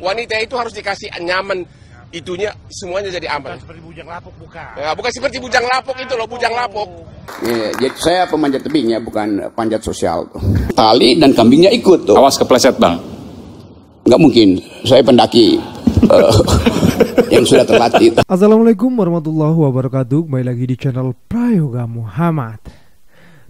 wanita itu harus dikasih nyaman itunya semuanya jadi aman. Bukan seperti bujang lapuk bukan. Ya, bukan seperti bujang lapuk itu loh, bujang lapuk. Iya, iya. jadi saya pemanjat tebing ya, bukan panjat sosial. Tali dan kambingnya ikut tuh. Awas kepleset bang. Enggak mungkin, saya pendaki. Eh, yang sudah terlatih. Assalamualaikum warahmatullahi wabarakatuh. Kembali lagi di channel Prayoga Muhammad.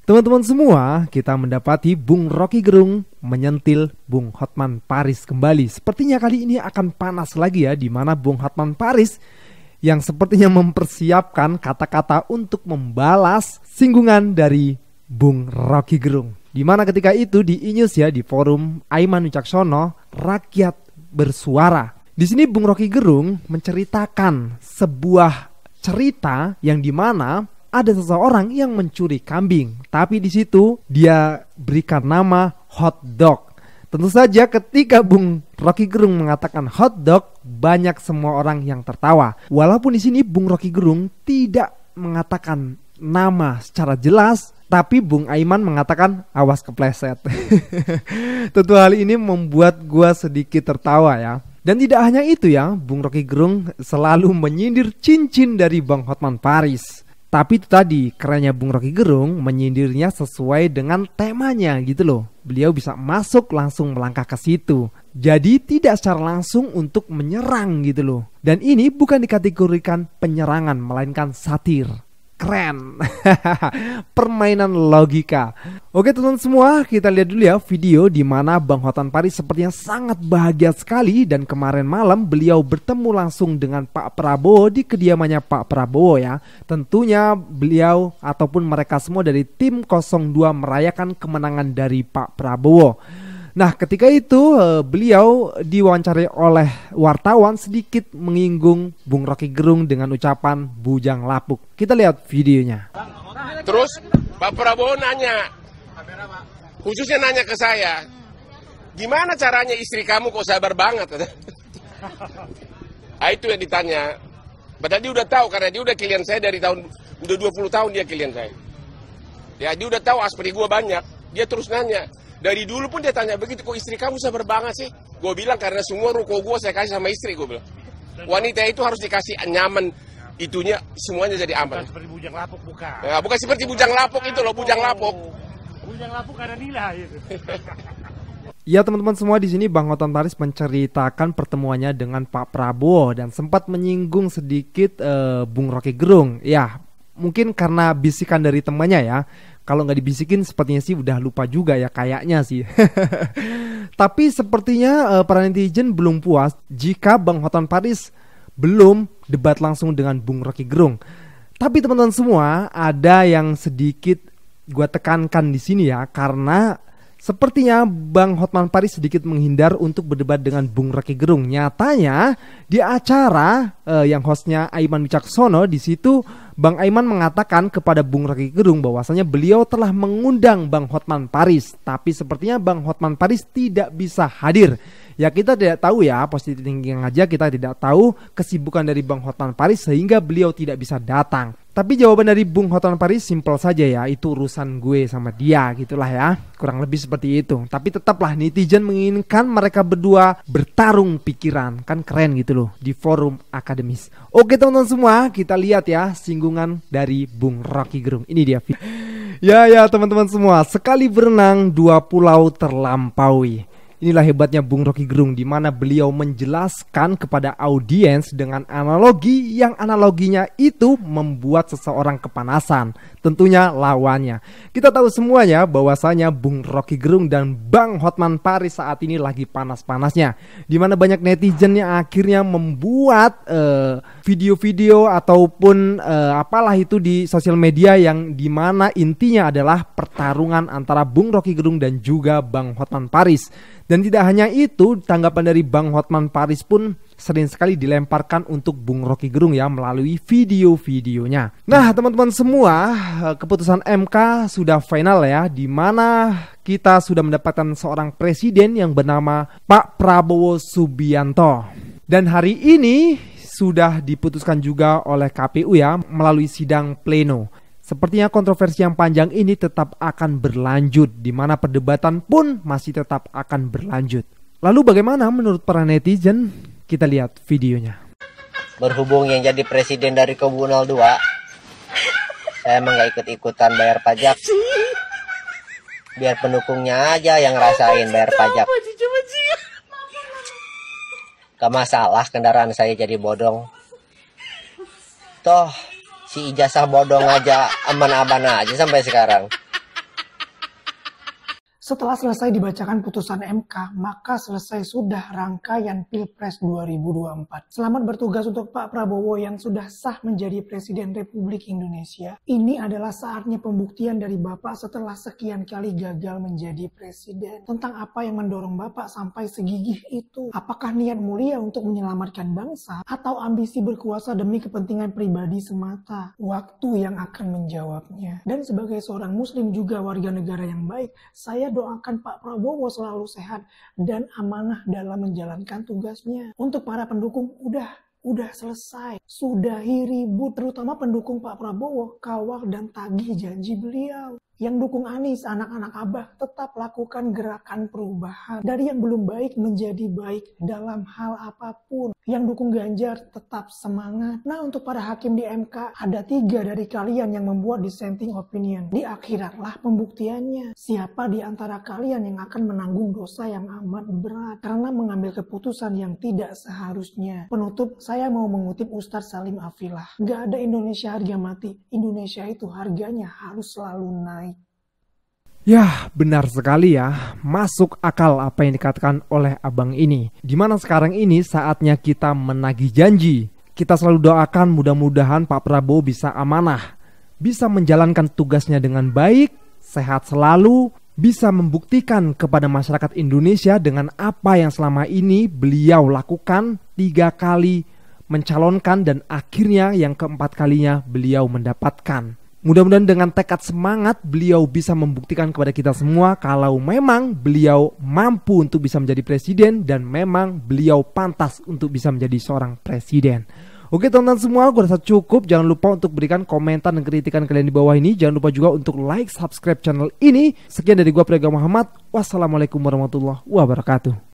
Teman-teman semua, kita mendapati Bung Rocky Gerung menyentil Bung Hotman Paris kembali. Sepertinya kali ini akan panas lagi ya, di mana Bung Hotman Paris yang sepertinya mempersiapkan kata-kata untuk membalas singgungan dari Bung Rocky Gerung. Di mana ketika itu di Inews ya, di forum Aiman Ucaksono rakyat bersuara. Di sini Bung Rocky Gerung menceritakan sebuah cerita yang dimana ada seseorang yang mencuri kambing, tapi di situ dia berikan nama hot dog. Tentu saja ketika Bung Rocky Gerung mengatakan hot dog, banyak semua orang yang tertawa. Walaupun di sini Bung Rocky Gerung tidak mengatakan nama secara jelas, tapi Bung Aiman mengatakan awas kepleset. Tentu hal ini membuat gua sedikit tertawa ya. Dan tidak hanya itu ya, Bung Rocky Gerung selalu menyindir cincin dari Bang Hotman Paris. Tapi itu tadi kerennya Bung Rocky Gerung menyindirnya sesuai dengan temanya gitu loh. Beliau bisa masuk langsung melangkah ke situ. Jadi tidak secara langsung untuk menyerang gitu loh. Dan ini bukan dikategorikan penyerangan melainkan satir keren permainan logika oke teman semua kita lihat dulu ya video di mana Bang Hotan Paris sepertinya sangat bahagia sekali dan kemarin malam beliau bertemu langsung dengan Pak Prabowo di kediamannya Pak Prabowo ya tentunya beliau ataupun mereka semua dari tim 02 merayakan kemenangan dari Pak Prabowo Nah, ketika itu eh, beliau diwawancarai oleh wartawan sedikit menginggung Bung Rocky Gerung dengan ucapan bujang lapuk. Kita lihat videonya. Terus Pak Prabowo nanya, khususnya nanya ke saya, gimana caranya istri kamu kok sabar banget? ah, itu yang ditanya. Padahal dia udah tahu karena dia udah kalian saya dari tahun udah 20 tahun dia kalian saya. Ya dia udah tahu aspek gua banyak. Dia terus nanya, dari dulu pun dia tanya begitu, kok istri kamu sabar banget sih? Gue bilang karena semua ruko gue saya kasih sama istri, gue bilang. Wanita itu harus dikasih nyaman, itunya semuanya jadi aman. Bukan seperti bujang lapuk, bukan. Ya, bukan seperti bujang lapuk itu loh, bujang lapuk. Oh. Bujang lapuk karena nilai itu. Ya teman-teman semua di sini Bang Oton Paris menceritakan pertemuannya dengan Pak Prabowo dan sempat menyinggung sedikit uh, Bung Rocky Gerung. Ya, mungkin karena bisikan dari temannya ya kalau nggak dibisikin sepertinya sih udah lupa juga ya kayaknya sih. Tapi sepertinya uh, eh, para netizen belum puas jika Bang Hotman Paris belum debat langsung dengan Bung Rocky Gerung. Tapi teman-teman semua ada yang sedikit gue tekankan di sini ya karena Sepertinya Bang Hotman Paris sedikit menghindar untuk berdebat dengan Bung Raki Gerung. Nyatanya di acara eh, yang hostnya Aiman Wicaksono di situ Bang Aiman mengatakan kepada Bung Raki Gerung bahwasanya beliau telah mengundang Bang Hotman Paris, tapi sepertinya Bang Hotman Paris tidak bisa hadir. Ya kita tidak tahu ya positif thinking aja kita tidak tahu kesibukan dari Bang Hotman Paris sehingga beliau tidak bisa datang. Tapi jawaban dari Bung Hotman Paris simpel saja ya, itu urusan gue sama dia gitulah ya. Kurang lebih seperti itu. Tapi tetaplah netizen menginginkan mereka berdua bertarung pikiran, kan keren gitu loh di forum akademis. Oke teman-teman semua, kita lihat ya singgungan dari Bung Rocky Gerung. Ini dia. Ya ya teman-teman semua, sekali berenang dua pulau terlampaui. Inilah hebatnya Bung Rocky Gerung di mana beliau menjelaskan kepada audiens dengan analogi yang analoginya itu membuat seseorang kepanasan, tentunya lawannya. Kita tahu semuanya bahwasanya Bung Rocky Gerung dan Bang Hotman Paris saat ini lagi panas-panasnya di mana banyak netizen yang akhirnya membuat eh, video-video uh, ataupun uh, apalah itu di sosial media yang di mana intinya adalah pertarungan antara Bung Rocky Gerung dan juga Bang Hotman Paris. Dan tidak hanya itu, tanggapan dari Bang Hotman Paris pun sering sekali dilemparkan untuk Bung Rocky Gerung ya melalui video-videonya. Nah, teman-teman semua, eh, keputusan MK sudah final ya di mana kita sudah mendapatkan seorang presiden yang bernama Pak Prabowo Subianto. Dan hari ini sudah diputuskan juga oleh KPU ya melalui sidang pleno. Sepertinya kontroversi yang panjang ini tetap akan berlanjut, di mana perdebatan pun masih tetap akan berlanjut. Lalu bagaimana menurut para netizen? Kita lihat videonya. Berhubung yang jadi presiden dari Komunal 2, saya emang gak ikut-ikutan bayar pajak. Biar pendukungnya aja yang ngerasain bayar pajak. Gak masalah kendaraan saya jadi bodong. Toh, si ijazah bodong aja aman-aman aja sampai sekarang setelah selesai dibacakan putusan MK, maka selesai sudah rangkaian Pilpres 2024. Selamat bertugas untuk Pak Prabowo yang sudah sah menjadi Presiden Republik Indonesia. Ini adalah saatnya pembuktian dari Bapak setelah sekian kali gagal menjadi Presiden. Tentang apa yang mendorong Bapak sampai segigih itu. Apakah niat mulia untuk menyelamatkan bangsa atau ambisi berkuasa demi kepentingan pribadi semata? Waktu yang akan menjawabnya. Dan sebagai seorang Muslim juga warga negara yang baik, saya doakan Pak Prabowo selalu sehat dan amanah dalam menjalankan tugasnya. Untuk para pendukung, udah udah selesai. Sudahi ribut, terutama pendukung Pak Prabowo, kawal dan tagih janji beliau. Yang dukung Anies, anak-anak Abah, tetap lakukan gerakan perubahan. Dari yang belum baik menjadi baik dalam hal apapun. Yang dukung Ganjar tetap semangat. Nah, untuk para hakim di MK, ada tiga dari kalian yang membuat dissenting opinion. Di akhiratlah pembuktiannya. Siapa di antara kalian yang akan menanggung dosa yang amat berat karena mengambil keputusan yang tidak seharusnya? Penutup, saya saya mau mengutip Ustadz Salim Afilah. Gak ada Indonesia harga mati. Indonesia itu harganya harus selalu naik. Yah, benar sekali ya. Masuk akal apa yang dikatakan oleh abang ini. Dimana sekarang ini saatnya kita menagih janji. Kita selalu doakan mudah-mudahan Pak Prabowo bisa amanah. Bisa menjalankan tugasnya dengan baik, sehat selalu, bisa membuktikan kepada masyarakat Indonesia dengan apa yang selama ini beliau lakukan tiga kali mencalonkan dan akhirnya yang keempat kalinya beliau mendapatkan. Mudah-mudahan dengan tekad semangat beliau bisa membuktikan kepada kita semua kalau memang beliau mampu untuk bisa menjadi presiden dan memang beliau pantas untuk bisa menjadi seorang presiden. Oke teman-teman semua, gue rasa cukup. Jangan lupa untuk berikan komentar dan kritikan kalian di bawah ini. Jangan lupa juga untuk like, subscribe channel ini. Sekian dari gue Prega Muhammad. Wassalamualaikum warahmatullahi wabarakatuh.